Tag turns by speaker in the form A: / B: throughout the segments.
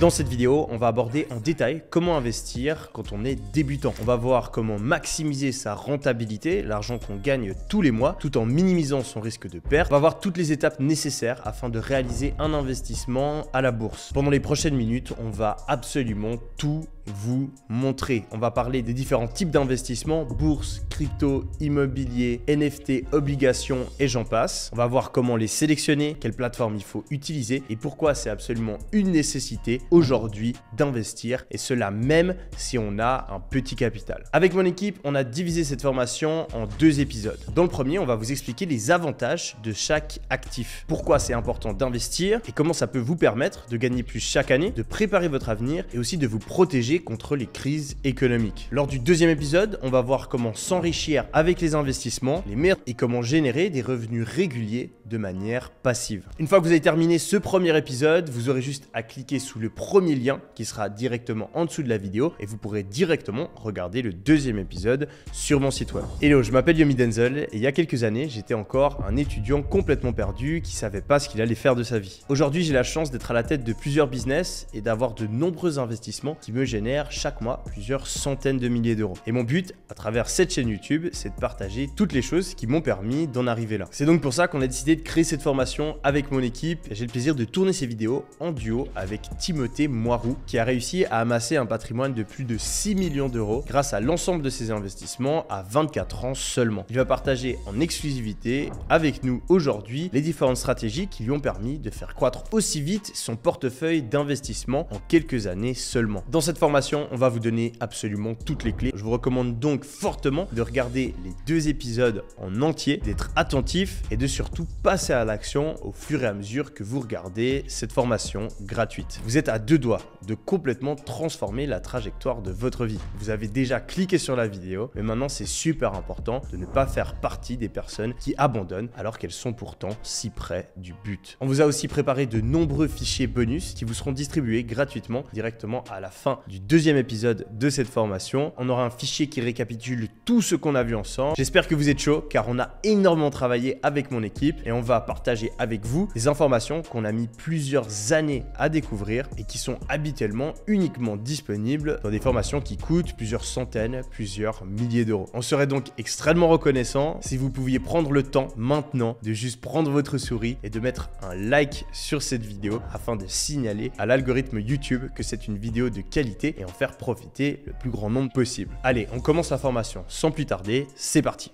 A: Dans cette vidéo, on va aborder en détail comment investir quand on est débutant. On va voir comment maximiser sa rentabilité, l'argent qu'on gagne tous les mois, tout en minimisant son risque de perte. On va voir toutes les étapes nécessaires afin de réaliser un investissement à la bourse. Pendant les prochaines minutes, on va absolument tout vous montrer. On va parler des différents types d'investissements, bourse, crypto, immobilier, NFT, obligations et j'en passe. On va voir comment les sélectionner, quelle plateforme il faut utiliser et pourquoi c'est absolument une nécessité aujourd'hui d'investir et cela même si on a un petit capital. Avec mon équipe, on a divisé cette formation en deux épisodes. Dans le premier, on va vous expliquer les avantages de chaque actif, pourquoi c'est important d'investir et comment ça peut vous permettre de gagner plus chaque année, de préparer votre avenir et aussi de vous protéger contre les crises économiques. Lors du deuxième épisode, on va voir comment s'enrichir avec les investissements, les meilleurs et comment générer des revenus réguliers de manière passive. Une fois que vous avez terminé ce premier épisode, vous aurez juste à cliquer sous le premier lien qui sera directement en dessous de la vidéo et vous pourrez directement regarder le deuxième épisode sur mon site web. Hello, je m'appelle Yomi Denzel et il y a quelques années, j'étais encore un étudiant complètement perdu qui savait pas ce qu'il allait faire de sa vie. Aujourd'hui, j'ai la chance d'être à la tête de plusieurs business et d'avoir de nombreux investissements qui me génèrent chaque mois plusieurs centaines de milliers d'euros. Et mon but, à travers cette chaîne YouTube, c'est de partager toutes les choses qui m'ont permis d'en arriver là. C'est donc pour ça qu'on a décidé de créer cette formation avec mon équipe. J'ai le plaisir de tourner ces vidéos en duo avec Timothée Moiroux, qui a réussi à amasser un patrimoine de plus de 6 millions d'euros grâce à l'ensemble de ses investissements à 24 ans seulement. Il va partager en exclusivité avec nous aujourd'hui les différentes stratégies qui lui ont permis de faire croître aussi vite son portefeuille d'investissement en quelques années seulement. Dans cette formation, on va vous donner absolument toutes les clés. Je vous recommande donc fortement de regarder les deux épisodes en entier, d'être attentif et de surtout passer à l'action au fur et à mesure que vous regardez cette formation gratuite. Vous êtes à deux doigts de complètement transformer la trajectoire de votre vie. Vous avez déjà cliqué sur la vidéo, mais maintenant c'est super important de ne pas faire partie des personnes qui abandonnent alors qu'elles sont pourtant si près du but. On vous a aussi préparé de nombreux fichiers bonus qui vous seront distribués gratuitement directement à la fin du deuxième épisode de cette formation. On aura un fichier qui récapitule tout ce qu'on a vu ensemble. J'espère que vous êtes chaud car on a énormément travaillé avec mon équipe et on va partager avec vous des informations qu'on a mis plusieurs années à découvrir et qui sont habituellement uniquement disponibles dans des formations qui coûtent plusieurs centaines, plusieurs milliers d'euros. On serait donc extrêmement reconnaissant si vous pouviez prendre le temps maintenant de juste prendre votre souris et de mettre un like sur cette vidéo afin de signaler à l'algorithme YouTube que c'est une vidéo de qualité et en faire profiter le plus grand nombre possible. Allez, on commence la formation. Sans plus tarder, c'est parti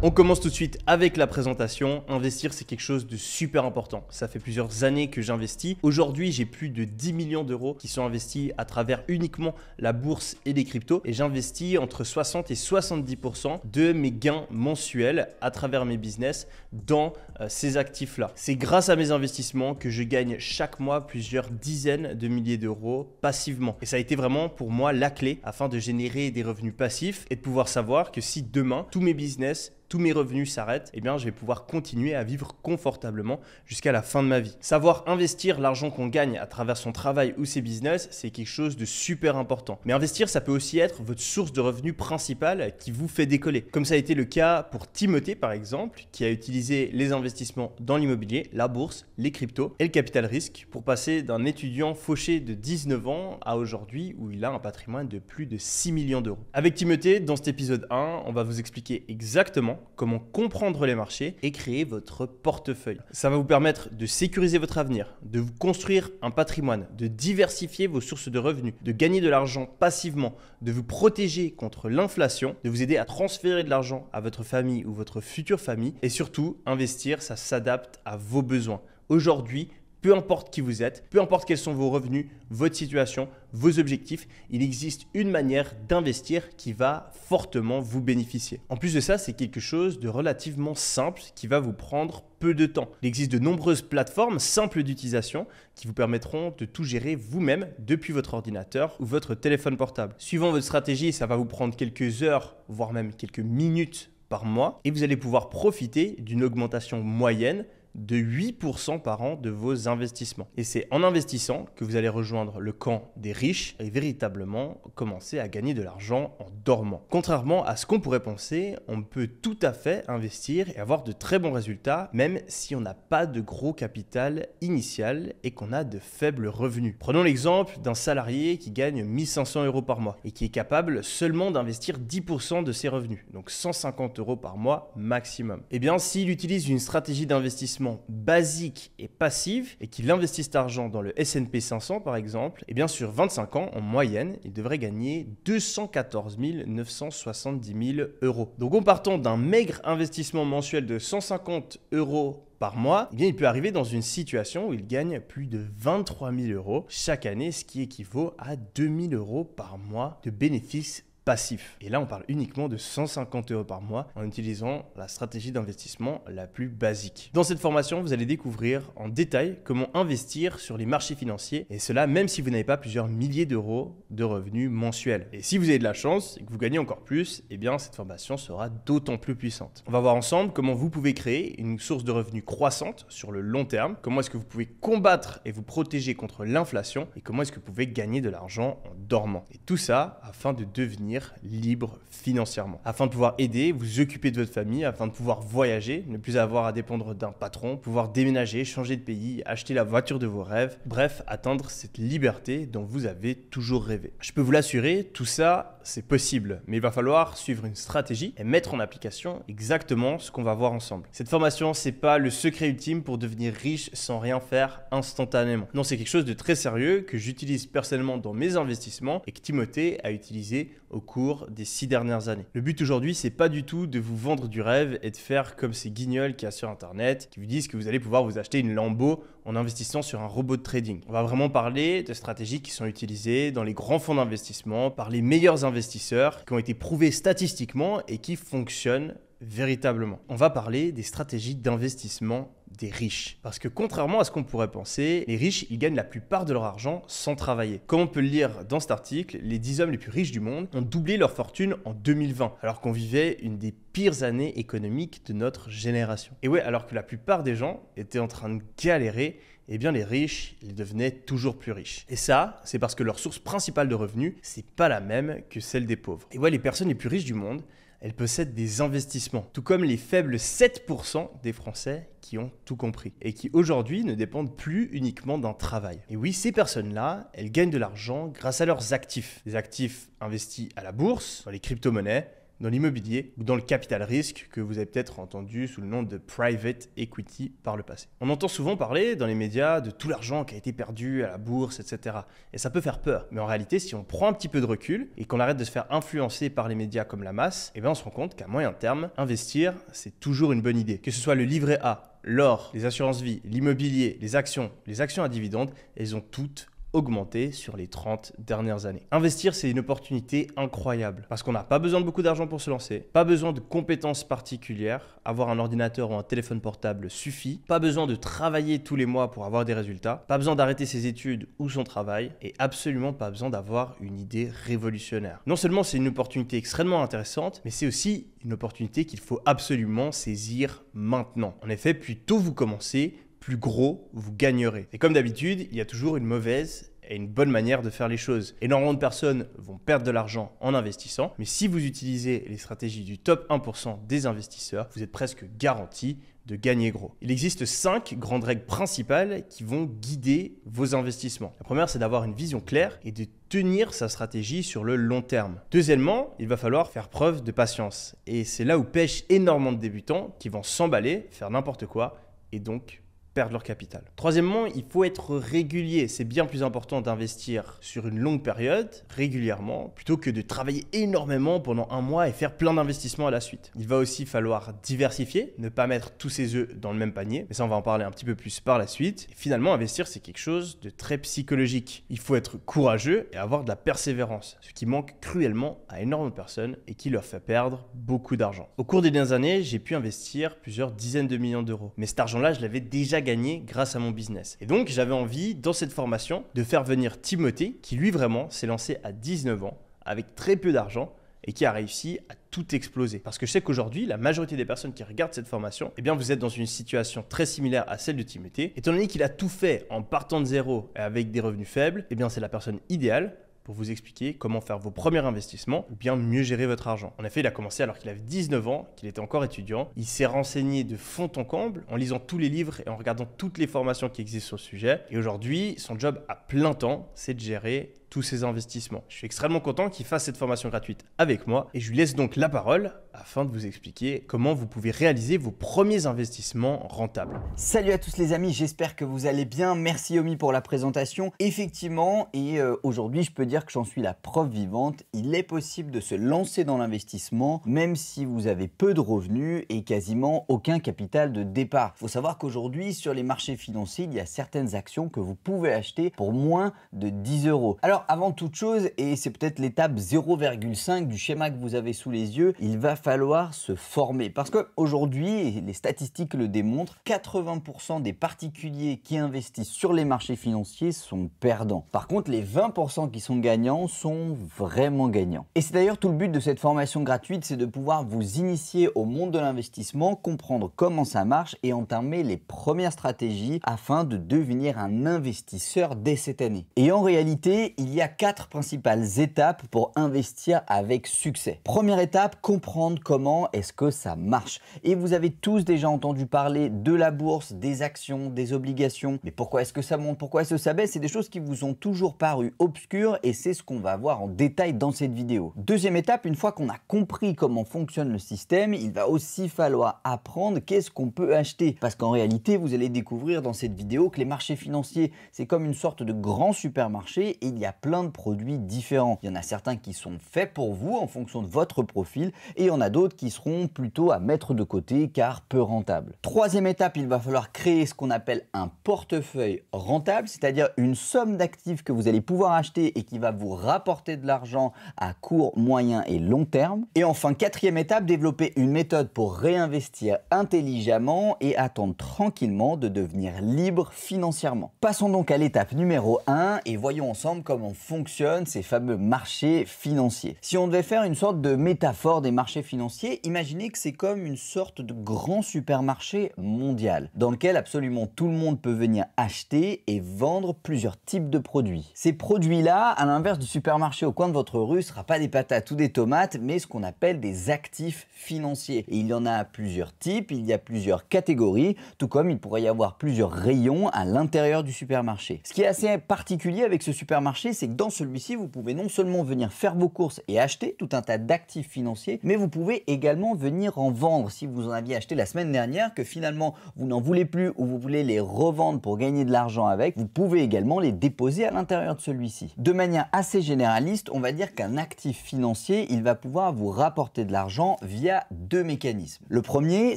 A: on commence tout de suite avec la présentation. Investir, c'est quelque chose de super important. Ça fait plusieurs années que j'investis. Aujourd'hui, j'ai plus de 10 millions d'euros qui sont investis à travers uniquement la bourse et les cryptos. Et j'investis entre 60 et 70% de mes gains mensuels à travers mes business dans euh, ces actifs-là. C'est grâce à mes investissements que je gagne chaque mois plusieurs dizaines de milliers d'euros passivement. Et ça a été vraiment pour moi la clé afin de générer des revenus passifs et de pouvoir savoir que si demain tous mes business says, tous mes revenus s'arrêtent, eh bien je vais pouvoir continuer à vivre confortablement jusqu'à la fin de ma vie. Savoir investir l'argent qu'on gagne à travers son travail ou ses business, c'est quelque chose de super important. Mais investir, ça peut aussi être votre source de revenus principale qui vous fait décoller. Comme ça a été le cas pour Timothée par exemple, qui a utilisé les investissements dans l'immobilier, la bourse, les cryptos et le capital risque pour passer d'un étudiant fauché de 19 ans à aujourd'hui où il a un patrimoine de plus de 6 millions d'euros. Avec Timothée, dans cet épisode 1, on va vous expliquer exactement comment comprendre les marchés et créer votre portefeuille. Ça va vous permettre de sécuriser votre avenir, de vous construire un patrimoine, de diversifier vos sources de revenus, de gagner de l'argent passivement, de vous protéger contre l'inflation, de vous aider à transférer de l'argent à votre famille ou votre future famille et surtout investir, ça s'adapte à vos besoins. Aujourd'hui, peu importe qui vous êtes, peu importe quels sont vos revenus, votre situation, vos objectifs, il existe une manière d'investir qui va fortement vous bénéficier. En plus de ça, c'est quelque chose de relativement simple qui va vous prendre peu de temps. Il existe de nombreuses plateformes simples d'utilisation qui vous permettront de tout gérer vous-même depuis votre ordinateur ou votre téléphone portable. Suivant votre stratégie, ça va vous prendre quelques heures, voire même quelques minutes par mois, et vous allez pouvoir profiter d'une augmentation moyenne de 8% par an de vos investissements. Et c'est en investissant que vous allez rejoindre le camp des riches et véritablement commencer à gagner de l'argent en dormant. Contrairement à ce qu'on pourrait penser, on peut tout à fait investir et avoir de très bons résultats même si on n'a pas de gros capital initial et qu'on a de faibles revenus. Prenons l'exemple d'un salarié qui gagne 1500 euros par mois et qui est capable seulement d'investir 10% de ses revenus, donc 150 euros par mois maximum. Eh bien s'il utilise une stratégie d'investissement basique et passive et qu'il investisse d'argent argent dans le S&P 500 par exemple, et eh bien sur 25 ans en moyenne, il devrait gagner 214 970 000 euros. Donc en partant d'un maigre investissement mensuel de 150 euros par mois, eh bien, il peut arriver dans une situation où il gagne plus de 23 000 euros chaque année, ce qui équivaut à 2 000 euros par mois de bénéfices passif. Et là, on parle uniquement de 150 euros par mois en utilisant la stratégie d'investissement la plus basique. Dans cette formation, vous allez découvrir en détail comment investir sur les marchés financiers et cela même si vous n'avez pas plusieurs milliers d'euros de revenus mensuels. Et si vous avez de la chance et que vous gagnez encore plus, eh bien cette formation sera d'autant plus puissante. On va voir ensemble comment vous pouvez créer une source de revenus croissante sur le long terme, comment est-ce que vous pouvez combattre et vous protéger contre l'inflation et comment est-ce que vous pouvez gagner de l'argent en dormant. Et tout ça afin de devenir libre financièrement, afin de pouvoir aider, vous occuper de votre famille, afin de pouvoir voyager, ne plus avoir à dépendre d'un patron, pouvoir déménager, changer de pays, acheter la voiture de vos rêves, bref, atteindre cette liberté dont vous avez toujours rêvé. Je peux vous l'assurer, tout ça, c'est possible, mais il va falloir suivre une stratégie et mettre en application exactement ce qu'on va voir ensemble. Cette formation, c'est pas le secret ultime pour devenir riche sans rien faire instantanément. Non, c'est quelque chose de très sérieux que j'utilise personnellement dans mes investissements et que Timothée a utilisé au cours des six dernières années. Le but aujourd'hui, c'est pas du tout de vous vendre du rêve et de faire comme ces guignols qu'il y a sur internet qui vous disent que vous allez pouvoir vous acheter une Lambo en investissant sur un robot de trading. On va vraiment parler de stratégies qui sont utilisées dans les grands fonds d'investissement par les meilleurs investisseurs qui ont été prouvés statistiquement et qui fonctionnent véritablement. On va parler des stratégies d'investissement des riches. Parce que contrairement à ce qu'on pourrait penser, les riches, ils gagnent la plupart de leur argent sans travailler. Comme on peut le lire dans cet article, les 10 hommes les plus riches du monde ont doublé leur fortune en 2020, alors qu'on vivait une des pires années économiques de notre génération. Et ouais, alors que la plupart des gens étaient en train de galérer, eh bien les riches, ils devenaient toujours plus riches. Et ça, c'est parce que leur source principale de revenus, c'est pas la même que celle des pauvres. Et ouais, les personnes les plus riches du monde, elles possèdent des investissements, tout comme les faibles 7% des Français qui ont tout compris et qui aujourd'hui ne dépendent plus uniquement d'un travail. Et oui, ces personnes-là, elles gagnent de l'argent grâce à leurs actifs. Des actifs investis à la bourse, dans les crypto-monnaies, dans l'immobilier ou dans le capital risque que vous avez peut-être entendu sous le nom de private equity par le passé. On entend souvent parler dans les médias de tout l'argent qui a été perdu à la bourse, etc. Et ça peut faire peur. Mais en réalité, si on prend un petit peu de recul et qu'on arrête de se faire influencer par les médias comme la masse, et eh bien on se rend compte qu'à moyen terme, investir, c'est toujours une bonne idée. Que ce soit le livret A, l'or, les assurances vie, l'immobilier, les actions, les actions à dividendes, elles ont toutes augmenté sur les 30 dernières années. Investir, c'est une opportunité incroyable parce qu'on n'a pas besoin de beaucoup d'argent pour se lancer, pas besoin de compétences particulières, avoir un ordinateur ou un téléphone portable suffit, pas besoin de travailler tous les mois pour avoir des résultats, pas besoin d'arrêter ses études ou son travail et absolument pas besoin d'avoir une idée révolutionnaire. Non seulement c'est une opportunité extrêmement intéressante, mais c'est aussi une opportunité qu'il faut absolument saisir maintenant. En effet, plus tôt vous commencez, plus gros vous gagnerez. Et comme d'habitude, il y a toujours une mauvaise et une bonne manière de faire les choses. Énormément de personnes vont perdre de l'argent en investissant, mais si vous utilisez les stratégies du top 1% des investisseurs, vous êtes presque garanti de gagner gros. Il existe cinq grandes règles principales qui vont guider vos investissements. La première, c'est d'avoir une vision claire et de tenir sa stratégie sur le long terme. Deuxièmement, il va falloir faire preuve de patience. Et c'est là où pêchent énormément de débutants qui vont s'emballer, faire n'importe quoi et donc perdre leur capital. Troisièmement, il faut être régulier. C'est bien plus important d'investir sur une longue période, régulièrement, plutôt que de travailler énormément pendant un mois et faire plein d'investissements à la suite. Il va aussi falloir diversifier, ne pas mettre tous ses œufs dans le même panier, mais ça on va en parler un petit peu plus par la suite. finalement, investir, c'est quelque chose de très psychologique. Il faut être courageux et avoir de la persévérance, ce qui manque cruellement à énormément de personnes et qui leur fait perdre beaucoup d'argent. Au cours des dernières années, j'ai pu investir plusieurs dizaines de millions d'euros, mais cet argent-là, je l'avais déjà grâce à mon business. Et donc j'avais envie, dans cette formation, de faire venir Timothée, qui lui vraiment s'est lancé à 19 ans, avec très peu d'argent, et qui a réussi à tout exploser. Parce que je sais qu'aujourd'hui, la majorité des personnes qui regardent cette formation, et eh bien, vous êtes dans une situation très similaire à celle de Timothée. Étant donné qu'il a tout fait en partant de zéro et avec des revenus faibles, et eh bien, c'est la personne idéale pour vous expliquer comment faire vos premiers investissements ou bien mieux gérer votre argent. En effet, il a commencé alors qu'il avait 19 ans, qu'il était encore étudiant. Il s'est renseigné de fond en comble en lisant tous les livres et en regardant toutes les formations qui existent sur le sujet. Et aujourd'hui, son job à plein temps, c'est de gérer tous ces investissements. Je suis extrêmement content qu'il fasse cette formation gratuite avec moi et je lui laisse donc la parole afin de vous expliquer comment vous pouvez réaliser vos premiers investissements rentables.
B: Salut à tous les amis, j'espère que vous allez bien. Merci Yomi pour la présentation. Effectivement, et euh, aujourd'hui je peux dire que j'en suis la preuve vivante, il est possible de se lancer dans l'investissement même si vous avez peu de revenus et quasiment aucun capital de départ. Il faut savoir qu'aujourd'hui sur les marchés financiers, il y a certaines actions que vous pouvez acheter pour moins de 10 euros. Alors avant toute chose, et c'est peut-être l'étape 0,5 du schéma que vous avez sous les yeux, il va falloir se former. Parce qu'aujourd'hui, aujourd'hui, les statistiques le démontrent, 80% des particuliers qui investissent sur les marchés financiers sont perdants. Par contre, les 20% qui sont gagnants sont vraiment gagnants. Et c'est d'ailleurs tout le but de cette formation gratuite, c'est de pouvoir vous initier au monde de l'investissement, comprendre comment ça marche et entamer les premières stratégies afin de devenir un investisseur dès cette année. Et en réalité, il il y a quatre principales étapes pour investir avec succès. Première étape, comprendre comment est-ce que ça marche. Et vous avez tous déjà entendu parler de la bourse, des actions, des obligations. Mais pourquoi est-ce que ça monte Pourquoi est-ce que ça baisse C'est des choses qui vous ont toujours paru obscures et c'est ce qu'on va voir en détail dans cette vidéo. Deuxième étape, une fois qu'on a compris comment fonctionne le système, il va aussi falloir apprendre qu'est-ce qu'on peut acheter. Parce qu'en réalité, vous allez découvrir dans cette vidéo que les marchés financiers, c'est comme une sorte de grand supermarché et il y a plein de produits différents. Il y en a certains qui sont faits pour vous en fonction de votre profil et il y en a d'autres qui seront plutôt à mettre de côté car peu rentables. Troisième étape, il va falloir créer ce qu'on appelle un portefeuille rentable, c'est-à-dire une somme d'actifs que vous allez pouvoir acheter et qui va vous rapporter de l'argent à court, moyen et long terme. Et enfin, quatrième étape, développer une méthode pour réinvestir intelligemment et attendre tranquillement de devenir libre financièrement. Passons donc à l'étape numéro 1 et voyons ensemble comment fonctionnent ces fameux marchés financiers. Si on devait faire une sorte de métaphore des marchés financiers, imaginez que c'est comme une sorte de grand supermarché mondial, dans lequel absolument tout le monde peut venir acheter et vendre plusieurs types de produits. Ces produits-là, à l'inverse du supermarché au coin de votre rue, ce sera pas des patates ou des tomates, mais ce qu'on appelle des actifs financiers. Et il y en a plusieurs types, il y a plusieurs catégories, tout comme il pourrait y avoir plusieurs rayons à l'intérieur du supermarché. Ce qui est assez particulier avec ce supermarché, c'est que dans celui-ci, vous pouvez non seulement venir faire vos courses et acheter tout un tas d'actifs financiers, mais vous pouvez également venir en vendre si vous en aviez acheté la semaine dernière, que finalement vous n'en voulez plus ou vous voulez les revendre pour gagner de l'argent avec, vous pouvez également les déposer à l'intérieur de celui-ci. De manière assez généraliste, on va dire qu'un actif financier, il va pouvoir vous rapporter de l'argent via deux mécanismes. Le premier,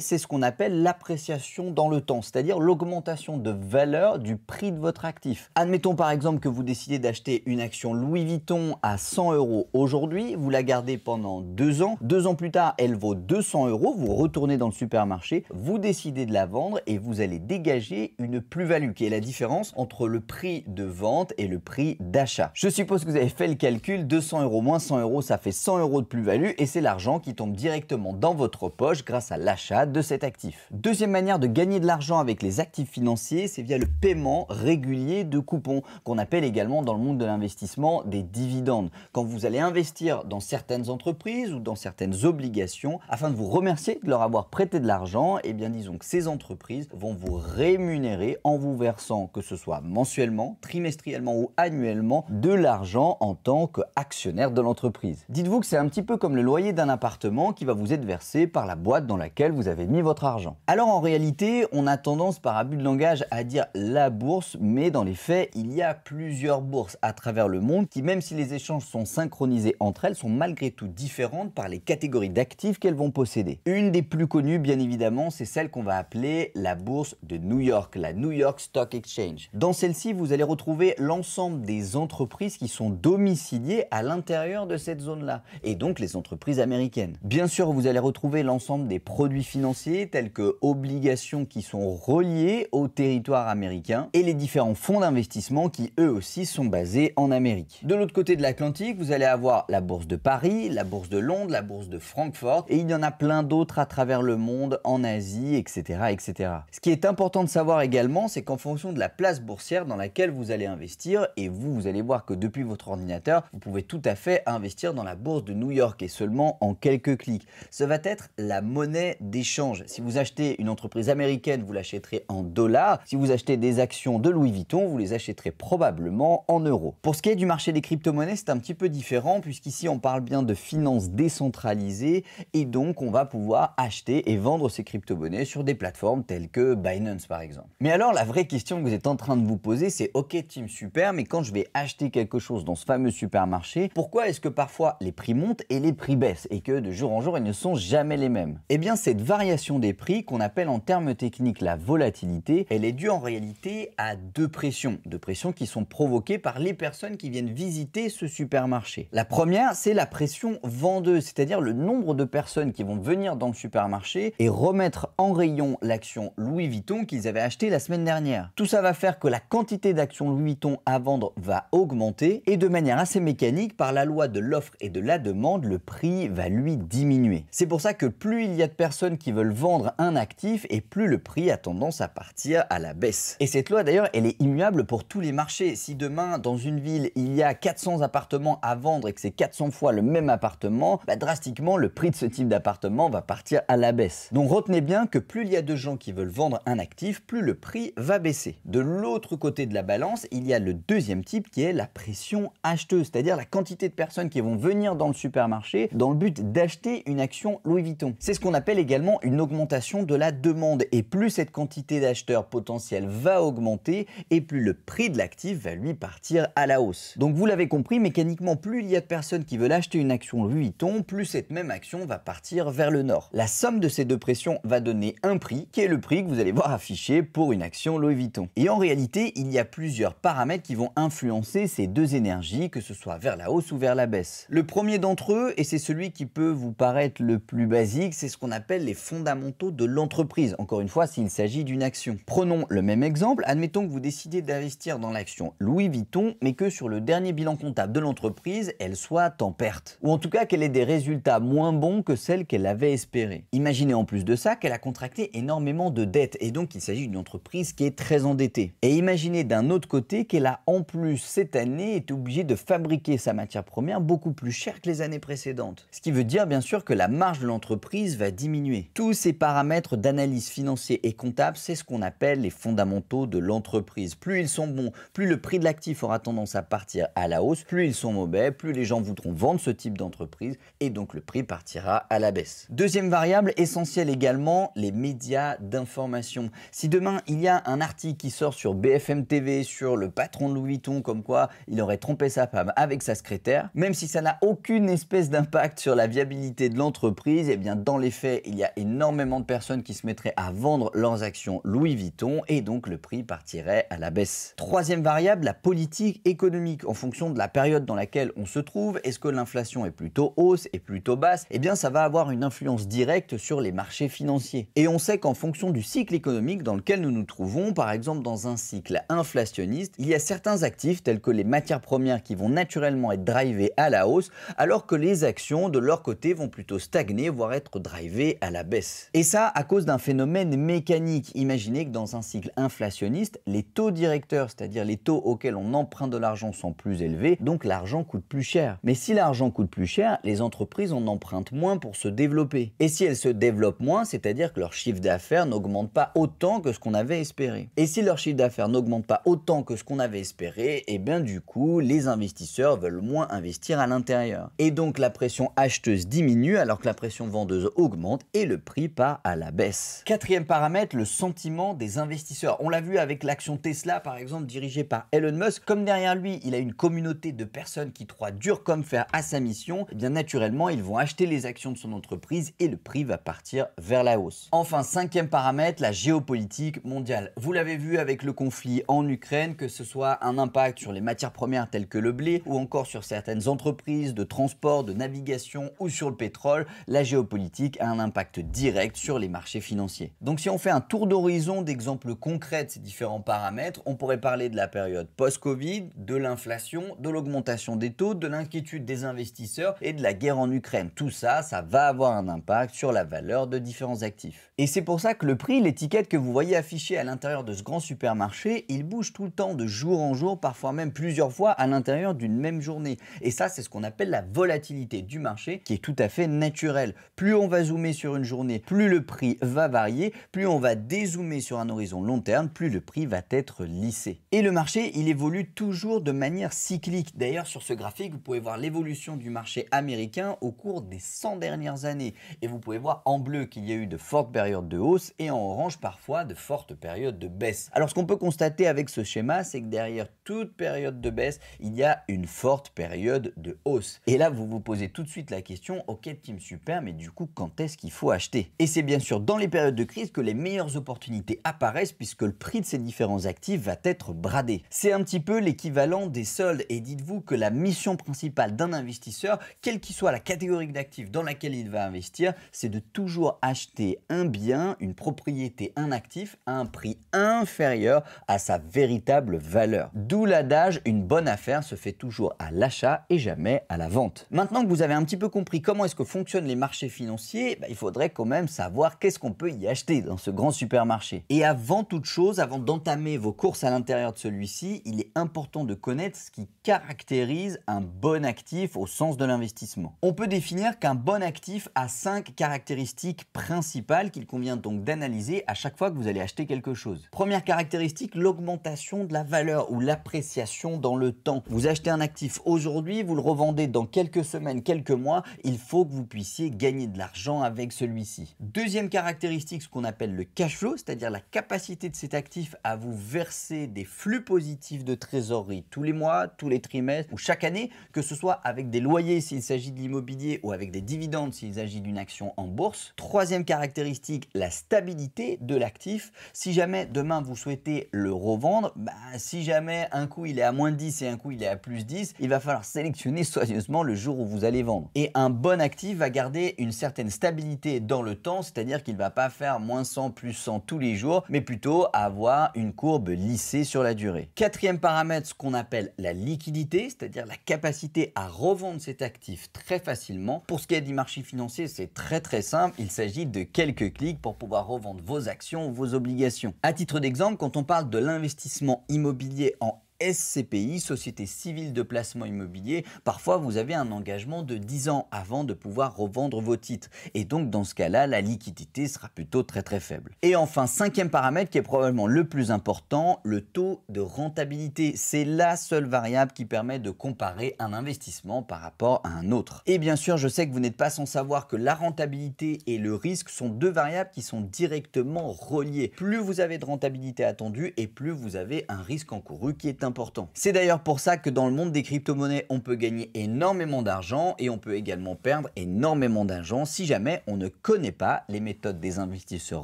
B: c'est ce qu'on appelle l'appréciation dans le temps, c'est-à-dire l'augmentation de valeur du prix de votre actif. Admettons par exemple que vous décidez d'acheter une une action Louis Vuitton à 100 euros aujourd'hui, vous la gardez pendant deux ans. Deux ans plus tard, elle vaut 200 euros, vous retournez dans le supermarché, vous décidez de la vendre et vous allez dégager une plus-value qui est la différence entre le prix de vente et le prix d'achat. Je suppose que vous avez fait le calcul, 200 euros moins 100 euros, ça fait 100 euros de plus-value et c'est l'argent qui tombe directement dans votre poche grâce à l'achat de cet actif. Deuxième manière de gagner de l'argent avec les actifs financiers, c'est via le paiement régulier de coupons qu'on appelle également dans le monde de la investissement des dividendes, quand vous allez investir dans certaines entreprises ou dans certaines obligations, afin de vous remercier de leur avoir prêté de l'argent, et eh bien disons que ces entreprises vont vous rémunérer en vous versant, que ce soit mensuellement, trimestriellement ou annuellement, de l'argent en tant qu'actionnaire de l'entreprise. Dites-vous que c'est un petit peu comme le loyer d'un appartement qui va vous être versé par la boîte dans laquelle vous avez mis votre argent. Alors en réalité, on a tendance par abus de langage à dire la bourse, mais dans les faits, il y a plusieurs bourses à travers le monde qui, même si les échanges sont synchronisés entre elles, sont malgré tout différentes par les catégories d'actifs qu'elles vont posséder. Une des plus connues, bien évidemment, c'est celle qu'on va appeler la bourse de New York, la New York Stock Exchange. Dans celle-ci, vous allez retrouver l'ensemble des entreprises qui sont domiciliées à l'intérieur de cette zone-là, et donc les entreprises américaines. Bien sûr, vous allez retrouver l'ensemble des produits financiers tels que obligations qui sont reliées au territoire américain et les différents fonds d'investissement qui eux aussi sont basés en Amérique. De l'autre côté de l'Atlantique, vous allez avoir la bourse de Paris, la bourse de Londres, la bourse de Francfort, et il y en a plein d'autres à travers le monde, en Asie, etc. etc. Ce qui est important de savoir également, c'est qu'en fonction de la place boursière dans laquelle vous allez investir, et vous, vous allez voir que depuis votre ordinateur, vous pouvez tout à fait investir dans la bourse de New York et seulement en quelques clics. Ce va être la monnaie d'échange. Si vous achetez une entreprise américaine, vous l'achèterez en dollars. Si vous achetez des actions de Louis Vuitton, vous les achèterez probablement en euros. Pour ce qui est du marché des crypto-monnaies, c'est un petit peu différent puisqu'ici on parle bien de finances décentralisées et donc on va pouvoir acheter et vendre ces crypto-monnaies sur des plateformes telles que Binance par exemple. Mais alors la vraie question que vous êtes en train de vous poser c'est ok Team Super, mais quand je vais acheter quelque chose dans ce fameux supermarché, pourquoi est-ce que parfois les prix montent et les prix baissent et que de jour en jour ils ne sont jamais les mêmes Eh bien cette variation des prix qu'on appelle en termes techniques la volatilité, elle est due en réalité à deux pressions, deux pressions qui sont provoquées par les personnes qui viennent visiter ce supermarché. La première, c'est la pression vendeuse, c'est-à-dire le nombre de personnes qui vont venir dans le supermarché et remettre en rayon l'action Louis Vuitton qu'ils avaient acheté la semaine dernière. Tout ça va faire que la quantité d'actions Louis Vuitton à vendre va augmenter et de manière assez mécanique, par la loi de l'offre et de la demande, le prix va lui diminuer. C'est pour ça que plus il y a de personnes qui veulent vendre un actif et plus le prix a tendance à partir à la baisse. Et cette loi d'ailleurs, elle est immuable pour tous les marchés. Si demain, dans une ville, il y a 400 appartements à vendre et que c'est 400 fois le même appartement, bah, drastiquement, le prix de ce type d'appartement va partir à la baisse. Donc retenez bien que plus il y a de gens qui veulent vendre un actif, plus le prix va baisser. De l'autre côté de la balance, il y a le deuxième type qui est la pression acheteuse, c'est-à-dire la quantité de personnes qui vont venir dans le supermarché dans le but d'acheter une action Louis Vuitton. C'est ce qu'on appelle également une augmentation de la demande. Et plus cette quantité d'acheteurs potentiels va augmenter, et plus le prix de l'actif va lui partir à la hausse. Donc vous l'avez compris, mécaniquement, plus il y a de personnes qui veulent acheter une action Louis Vuitton, plus cette même action va partir vers le nord. La somme de ces deux pressions va donner un prix, qui est le prix que vous allez voir affiché pour une action Louis Vuitton. Et en réalité, il y a plusieurs paramètres qui vont influencer ces deux énergies, que ce soit vers la hausse ou vers la baisse. Le premier d'entre eux, et c'est celui qui peut vous paraître le plus basique, c'est ce qu'on appelle les fondamentaux de l'entreprise. Encore une fois, s'il s'agit d'une action. Prenons le même exemple, admettons que vous décidez d'investir dans l'action Louis Vuitton, mais que sur le dernier bilan comptable de l'entreprise, elle soit en perte. Ou en tout cas qu'elle ait des résultats moins bons que celles qu'elle avait espérées. Imaginez en plus de ça qu'elle a contracté énormément de dettes et donc il s'agit d'une entreprise qui est très endettée. Et imaginez d'un autre côté qu'elle a en plus cette année été obligée de fabriquer sa matière première beaucoup plus chère que les années précédentes. Ce qui veut dire bien sûr que la marge de l'entreprise va diminuer. Tous ces paramètres d'analyse financière et comptable, c'est ce qu'on appelle les fondamentaux de l'entreprise. Plus ils sont bons, plus le prix de l'actif aura tendance à partir à la hausse. Plus ils sont mauvais, plus les gens voudront vendre ce type d'entreprise et donc le prix partira à la baisse. Deuxième variable essentielle également, les médias d'information. Si demain il y a un article qui sort sur BFM TV sur le patron de Louis Vuitton comme quoi il aurait trompé sa femme avec sa secrétaire, même si ça n'a aucune espèce d'impact sur la viabilité de l'entreprise, et eh bien dans les faits, il y a énormément de personnes qui se mettraient à vendre leurs actions Louis Vuitton et donc le prix partirait à la baisse. Troisième variable, la politique et économique en fonction de la période dans laquelle on se trouve, est-ce que l'inflation est plutôt hausse, et plutôt basse, eh bien ça va avoir une influence directe sur les marchés financiers. Et on sait qu'en fonction du cycle économique dans lequel nous nous trouvons, par exemple dans un cycle inflationniste, il y a certains actifs tels que les matières premières qui vont naturellement être drivés à la hausse, alors que les actions de leur côté vont plutôt stagner, voire être drivées à la baisse. Et ça à cause d'un phénomène mécanique. Imaginez que dans un cycle inflationniste, les taux directeurs, c'est-à-dire les taux auxquels on emprunte de l'argent sont plus élevés, donc l'argent coûte plus cher. Mais si l'argent coûte plus cher, les entreprises en empruntent moins pour se développer. Et si elles se développent moins, c'est-à-dire que leur chiffre d'affaires n'augmente pas autant que ce qu'on avait espéré. Et si leur chiffre d'affaires n'augmente pas autant que ce qu'on avait espéré, et eh bien du coup, les investisseurs veulent moins investir à l'intérieur. Et donc la pression acheteuse diminue alors que la pression vendeuse augmente et le prix part à la baisse. Quatrième paramètre, le sentiment des investisseurs. On l'a vu avec l'action Tesla par exemple dirigée par Elon Musk, comme derrière lui, il a une communauté de personnes qui croient dur comme fer à sa mission, eh bien naturellement, ils vont acheter les actions de son entreprise et le prix va partir vers la hausse. Enfin, cinquième paramètre, la géopolitique mondiale. Vous l'avez vu avec le conflit en Ukraine, que ce soit un impact sur les matières premières telles que le blé ou encore sur certaines entreprises de transport, de navigation ou sur le pétrole, la géopolitique a un impact direct sur les marchés financiers. Donc si on fait un tour d'horizon d'exemples concrets de ces différents paramètres, on pourrait parler de la période post-Covid, de l'inflation, de l'augmentation des taux, de l'inquiétude des investisseurs et de la guerre en Ukraine. Tout ça, ça va avoir un impact sur la valeur de différents actifs. Et c'est pour ça que le prix, l'étiquette que vous voyez affichée à l'intérieur de ce grand supermarché, il bouge tout le temps de jour en jour, parfois même plusieurs fois à l'intérieur d'une même journée. Et ça, c'est ce qu'on appelle la volatilité du marché qui est tout à fait naturelle. Plus on va zoomer sur une journée, plus le prix va varier, plus on va dézoomer sur un horizon long terme, plus le prix va être lissé. Et le marché, il évolue toujours de manière cyclique. D'ailleurs, sur ce graphique, vous pouvez voir l'évolution du marché américain au cours des 100 dernières années. Et vous pouvez voir en bleu qu'il y a eu de fortes périodes de hausse et en orange parfois de fortes périodes de baisse. Alors ce qu'on peut constater avec ce schéma, c'est que derrière toute période de baisse, il y a une forte période de hausse. Et là, vous vous posez tout de suite la question, ok Team Super, mais du coup, quand est-ce qu'il faut acheter Et c'est bien sûr dans les périodes de crise que les meilleures opportunités apparaissent puisque le prix de ces différents actifs va être bradé. C'est un petit peu l'équivalent des soldes. Et dites-vous que la mission principale d'un investisseur, quelle qu'il soit la catégorie d'actifs dans laquelle il va investir, c'est de toujours acheter un bien, une propriété, un actif à un prix inférieur à sa véritable valeur. D'où l'adage, une bonne affaire se fait toujours à l'achat et jamais à la vente. Maintenant que vous avez un petit peu compris comment est-ce que fonctionnent les marchés financiers, bah, il faudrait quand même savoir qu'est-ce qu'on peut y acheter dans ce grand supermarché. Et avant toute chose, avant d'entamer vos courses à l'intérieur de celui-ci, il est important de de connaître ce qui caractérise un bon actif au sens de l'investissement. On peut définir qu'un bon actif a cinq caractéristiques principales qu'il convient donc d'analyser à chaque fois que vous allez acheter quelque chose. Première caractéristique, l'augmentation de la valeur ou l'appréciation dans le temps. Vous achetez un actif aujourd'hui, vous le revendez dans quelques semaines, quelques mois, il faut que vous puissiez gagner de l'argent avec celui-ci. Deuxième caractéristique, ce qu'on appelle le cash flow, c'est-à-dire la capacité de cet actif à vous verser des flux positifs de trésorerie tous les mois, tous les trimestres ou chaque année, que ce soit avec des loyers s'il s'agit de l'immobilier ou avec des dividendes s'il s'agit d'une action en bourse. Troisième caractéristique, la stabilité de l'actif. Si jamais demain vous souhaitez le revendre, bah, si jamais un coup il est à moins 10 et un coup il est à plus 10, il va falloir sélectionner soigneusement le jour où vous allez vendre. Et un bon actif va garder une certaine stabilité dans le temps, c'est-à-dire qu'il ne va pas faire moins 100, plus 100 tous les jours, mais plutôt avoir une courbe lissée sur la durée. Quatrième paramètre, ce qu'on appelle la liquidité, c'est-à-dire la capacité à revendre cet actif très facilement. Pour ce qui est du marché financier, c'est très très simple. Il s'agit de quelques clics pour pouvoir revendre vos actions ou vos obligations. À titre d'exemple, quand on parle de l'investissement immobilier en SCPI, Société Civile de Placement Immobilier, parfois vous avez un engagement de 10 ans avant de pouvoir revendre vos titres. Et donc dans ce cas-là, la liquidité sera plutôt très très faible. Et enfin, cinquième paramètre qui est probablement le plus important, le taux de rentabilité. C'est la seule variable qui permet de comparer un investissement par rapport à un autre. Et bien sûr, je sais que vous n'êtes pas sans savoir que la rentabilité et le risque sont deux variables qui sont directement reliées. Plus vous avez de rentabilité attendue et plus vous avez un risque encouru qui est important c'est d'ailleurs pour ça que dans le monde des crypto-monnaies, on peut gagner énormément d'argent et on peut également perdre énormément d'argent si jamais on ne connaît pas les méthodes des investisseurs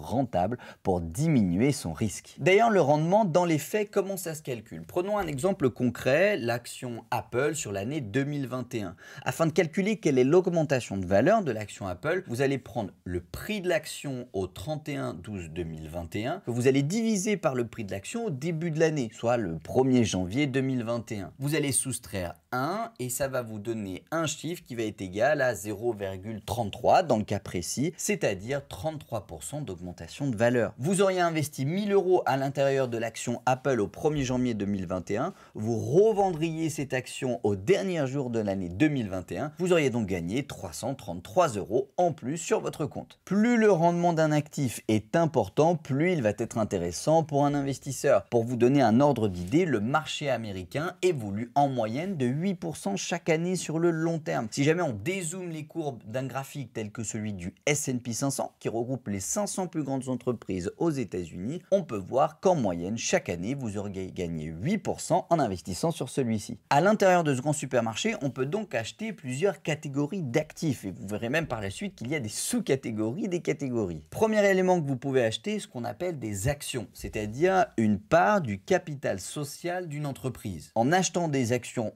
B: rentables pour diminuer son risque. D'ailleurs, le rendement, dans les faits, comment ça se calcule Prenons un exemple concret, l'action Apple sur l'année 2021. Afin de calculer quelle est l'augmentation de valeur de l'action Apple, vous allez prendre le prix de l'action au 31 12 2021 que vous allez diviser par le prix de l'action au début de l'année, soit le 1er janvier 2021. Vous allez soustraire 1 et ça va vous donner un chiffre qui va être égal à 0,33 dans le cas précis, c'est-à-dire 33% d'augmentation de valeur. Vous auriez investi 1000 euros à l'intérieur de l'action Apple au 1er janvier 2021, vous revendriez cette action au dernier jour de l'année 2021, vous auriez donc gagné 333 euros en plus sur votre compte. Plus le rendement d'un actif est important, plus il va être intéressant pour un investisseur. Pour vous donner un ordre d'idée, le marché américain évolue en moyenne de 8%. 8% chaque année sur le long terme. Si jamais on dézoome les courbes d'un graphique tel que celui du S&P 500, qui regroupe les 500 plus grandes entreprises aux États-Unis, on peut voir qu'en moyenne, chaque année, vous aurez gagné 8% en investissant sur celui-ci. À l'intérieur de ce grand supermarché, on peut donc acheter plusieurs catégories d'actifs et vous verrez même par la suite qu'il y a des sous-catégories des catégories. Premier élément que vous pouvez acheter, ce qu'on appelle des actions, c'est-à-dire une part du capital social d'une entreprise. En achetant des actions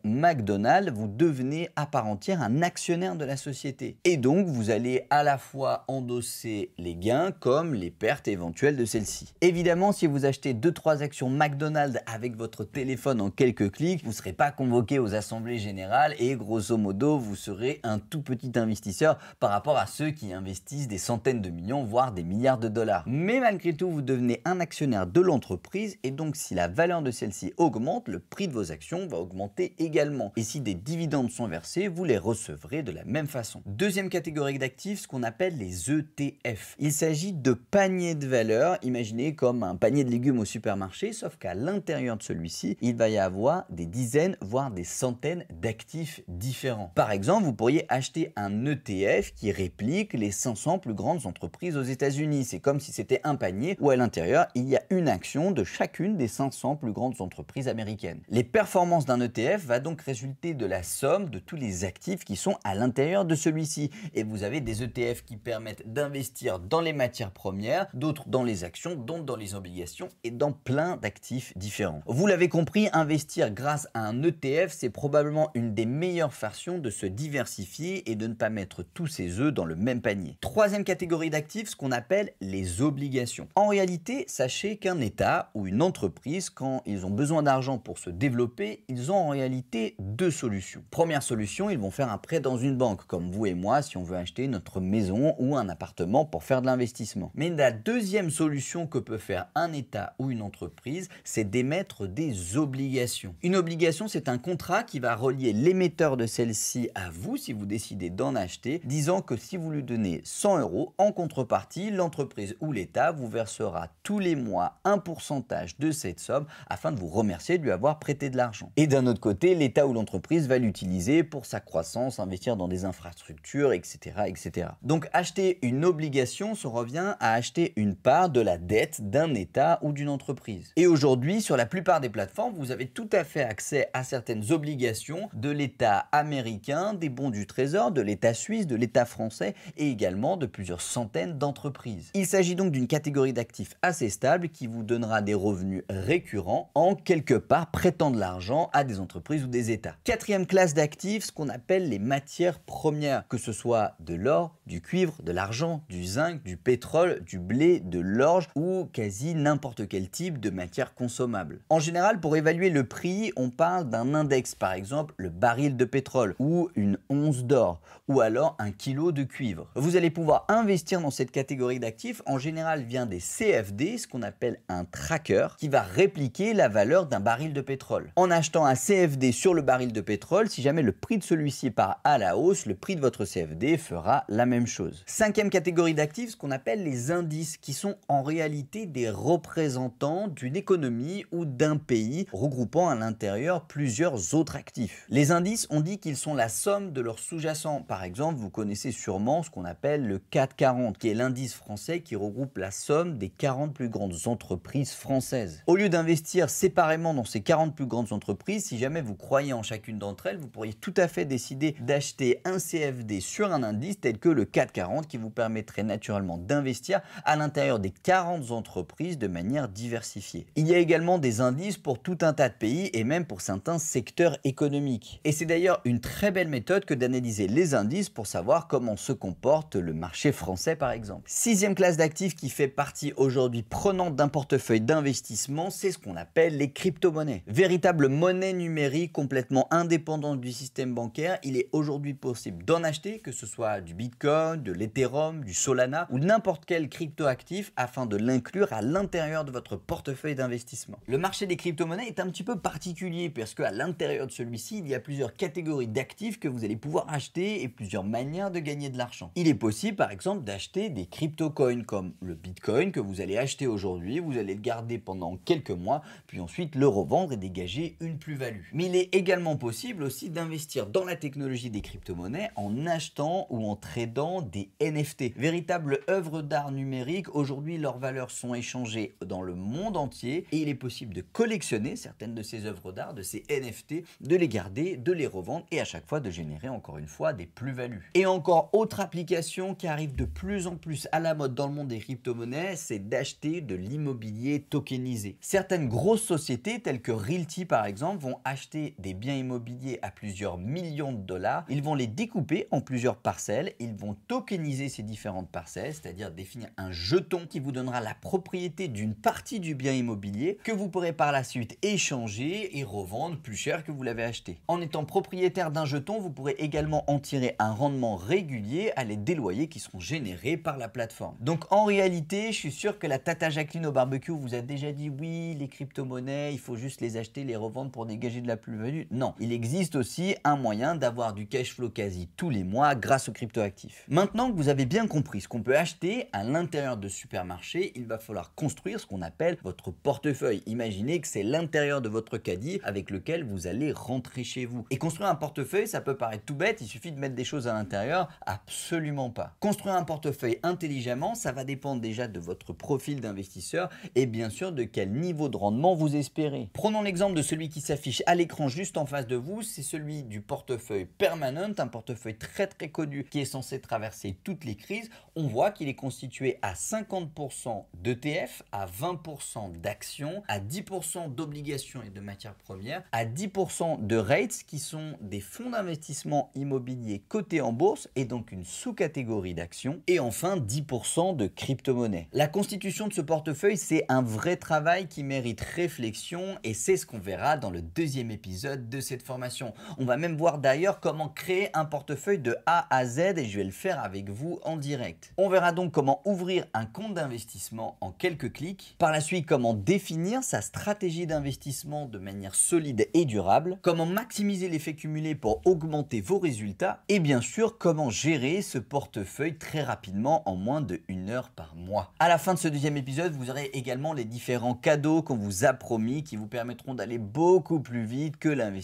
B: vous devenez à part entière un actionnaire de la société. Et donc, vous allez à la fois endosser les gains comme les pertes éventuelles de celle-ci. Évidemment, si vous achetez 2-3 actions McDonald's avec votre téléphone en quelques clics, vous ne serez pas convoqué aux assemblées générales et grosso modo, vous serez un tout petit investisseur par rapport à ceux qui investissent des centaines de millions, voire des milliards de dollars. Mais malgré tout, vous devenez un actionnaire de l'entreprise et donc si la valeur de celle-ci augmente, le prix de vos actions va augmenter également. Et si des dividendes sont versés, vous les recevrez de la même façon. Deuxième catégorie d'actifs, ce qu'on appelle les ETF. Il s'agit de paniers de valeur, imaginez comme un panier de légumes au supermarché, sauf qu'à l'intérieur de celui-ci, il va y avoir des dizaines, voire des centaines d'actifs différents. Par exemple, vous pourriez acheter un ETF qui réplique les 500 plus grandes entreprises aux États-Unis. C'est comme si c'était un panier où à l'intérieur, il y a une action de chacune des 500 plus grandes entreprises américaines. Les performances d'un ETF va donc de la somme de tous les actifs qui sont à l'intérieur de celui-ci. Et vous avez des ETF qui permettent d'investir dans les matières premières, d'autres dans les actions, d'autres dans les obligations et dans plein d'actifs différents. Vous l'avez compris, investir grâce à un ETF, c'est probablement une des meilleures façons de se diversifier et de ne pas mettre tous ses œufs dans le même panier. Troisième catégorie d'actifs, ce qu'on appelle les obligations. En réalité, sachez qu'un État ou une entreprise, quand ils ont besoin d'argent pour se développer, ils ont en réalité deux solutions. Première solution, ils vont faire un prêt dans une banque, comme vous et moi si on veut acheter notre maison ou un appartement pour faire de l'investissement. Mais la deuxième solution que peut faire un État ou une entreprise, c'est d'émettre des obligations. Une obligation, c'est un contrat qui va relier l'émetteur de celle-ci à vous si vous décidez d'en acheter, disant que si vous lui donnez 100 euros, en contrepartie, l'entreprise ou l'État vous versera tous les mois un pourcentage de cette somme afin de vous remercier de lui avoir prêté de l'argent. Et d'un autre côté, l'État ou l'entreprise va l'utiliser pour sa croissance, investir dans des infrastructures, etc., etc. Donc acheter une obligation, ça revient à acheter une part de la dette d'un État ou d'une entreprise. Et aujourd'hui, sur la plupart des plateformes, vous avez tout à fait accès à certaines obligations de l'État américain, des bons du Trésor, de l'État suisse, de l'État français et également de plusieurs centaines d'entreprises. Il s'agit donc d'une catégorie d'actifs assez stable qui vous donnera des revenus récurrents en quelque part prêtant de l'argent à des entreprises ou des États. Quatrième classe d'actifs, ce qu'on appelle les matières premières, que ce soit de l'or, du cuivre, de l'argent, du zinc, du pétrole, du blé, de l'orge ou quasi n'importe quel type de matière consommable. En général, pour évaluer le prix, on parle d'un index, par exemple le baril de pétrole ou une once d'or ou alors un kilo de cuivre. Vous allez pouvoir investir dans cette catégorie d'actifs en général vient des CFD, ce qu'on appelle un tracker, qui va répliquer la valeur d'un baril de pétrole. En achetant un CFD sur le baril baril de pétrole, si jamais le prix de celui-ci part à la hausse, le prix de votre CFD fera la même chose. Cinquième catégorie d'actifs, ce qu'on appelle les indices, qui sont en réalité des représentants d'une économie ou d'un pays, regroupant à l'intérieur plusieurs autres actifs. Les indices, on dit qu'ils sont la somme de leurs sous-jacents. Par exemple, vous connaissez sûrement ce qu'on appelle le 440, qui est l'indice français qui regroupe la somme des 40 plus grandes entreprises françaises. Au lieu d'investir séparément dans ces 40 plus grandes entreprises, si jamais vous croyez en chacune d'entre elles, vous pourriez tout à fait décider d'acheter un CFD sur un indice tel que le 440 qui vous permettrait naturellement d'investir à l'intérieur des 40 entreprises de manière diversifiée. Il y a également des indices pour tout un tas de pays et même pour certains secteurs économiques. Et c'est d'ailleurs une très belle méthode que d'analyser les indices pour savoir comment se comporte le marché français par exemple. Sixième classe d'actifs qui fait partie aujourd'hui prenante d'un portefeuille d'investissement, c'est ce qu'on appelle les crypto-monnaies. Véritable monnaie numérique complètement complètement indépendant du système bancaire, il est aujourd'hui possible d'en acheter, que ce soit du Bitcoin, de l'Ethereum, du Solana ou n'importe quel crypto actif afin de l'inclure à l'intérieur de votre portefeuille d'investissement. Le marché des crypto-monnaies est un petit peu particulier parce qu'à l'intérieur de celui-ci, il y a plusieurs catégories d'actifs que vous allez pouvoir acheter et plusieurs manières de gagner de l'argent. Il est possible par exemple d'acheter des crypto-coins comme le Bitcoin que vous allez acheter aujourd'hui, vous allez le garder pendant quelques mois, puis ensuite le revendre et dégager une plus-value. Mais il est également possible aussi d'investir dans la technologie des crypto-monnaies en achetant ou en tradant des NFT. Véritables œuvres d'art numérique, aujourd'hui leurs valeurs sont échangées dans le monde entier et il est possible de collectionner certaines de ces œuvres d'art, de ces NFT, de les garder, de les revendre et à chaque fois de générer encore une fois des plus-values. Et encore autre application qui arrive de plus en plus à la mode dans le monde des crypto-monnaies, c'est d'acheter de l'immobilier tokenisé. Certaines grosses sociétés telles que Realty par exemple vont acheter des biens immobiliers à plusieurs millions de dollars. Ils vont les découper en plusieurs parcelles, ils vont tokeniser ces différentes parcelles, c'est-à-dire définir un jeton qui vous donnera la propriété d'une partie du bien immobilier que vous pourrez par la suite échanger et revendre plus cher que vous l'avez acheté. En étant propriétaire d'un jeton, vous pourrez également en tirer un rendement régulier à les déloyers qui seront générés par la plateforme. Donc en réalité, je suis sûr que la Tata Jacqueline au barbecue vous a déjà dit oui, les crypto-monnaies, il faut juste les acheter, les revendre pour dégager de la plus-value. Non, il existe aussi un moyen d'avoir du cash flow quasi tous les mois grâce aux cryptoactifs. Maintenant que vous avez bien compris ce qu'on peut acheter à l'intérieur de supermarchés, il va falloir construire ce qu'on appelle votre portefeuille. Imaginez que c'est l'intérieur de votre caddie avec lequel vous allez rentrer chez vous. Et construire un portefeuille, ça peut paraître tout bête, il suffit de mettre des choses à l'intérieur, absolument pas. Construire un portefeuille intelligemment, ça va dépendre déjà de votre profil d'investisseur et bien sûr de quel niveau de rendement vous espérez. Prenons l'exemple de celui qui s'affiche à l'écran juste en en face de vous, c'est celui du portefeuille permanent, un portefeuille très très connu qui est censé traverser toutes les crises. On voit qu'il est constitué à 50% d'ETF, à 20% d'actions, à 10% d'obligations et de matières premières, à 10% de rates qui sont des fonds d'investissement immobilier cotés en bourse et donc une sous-catégorie d'actions, et enfin 10% de crypto-monnaies. La constitution de ce portefeuille, c'est un vrai travail qui mérite réflexion et c'est ce qu'on verra dans le deuxième épisode de cette formation. On va même voir d'ailleurs comment créer un portefeuille de A à Z et je vais le faire avec vous en direct. On verra donc comment ouvrir un compte d'investissement en quelques clics. Par la suite, comment définir sa stratégie d'investissement de manière solide et durable. Comment maximiser l'effet cumulé pour augmenter vos résultats. Et bien sûr, comment gérer ce portefeuille très rapidement en moins de une heure par mois. À la fin de ce deuxième épisode, vous aurez également les différents cadeaux qu'on vous a promis qui vous permettront d'aller beaucoup plus vite que l'investissement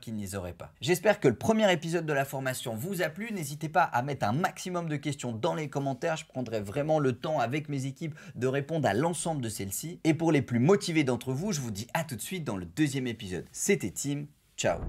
B: qui n'y auraient pas. J'espère que le premier épisode de la formation vous a plu. N'hésitez pas à mettre un maximum de questions dans les commentaires. Je prendrai vraiment le temps avec mes équipes de répondre à l'ensemble de celles-ci. Et pour les plus motivés d'entre vous, je vous dis à tout de suite dans le deuxième épisode. C'était Tim. Ciao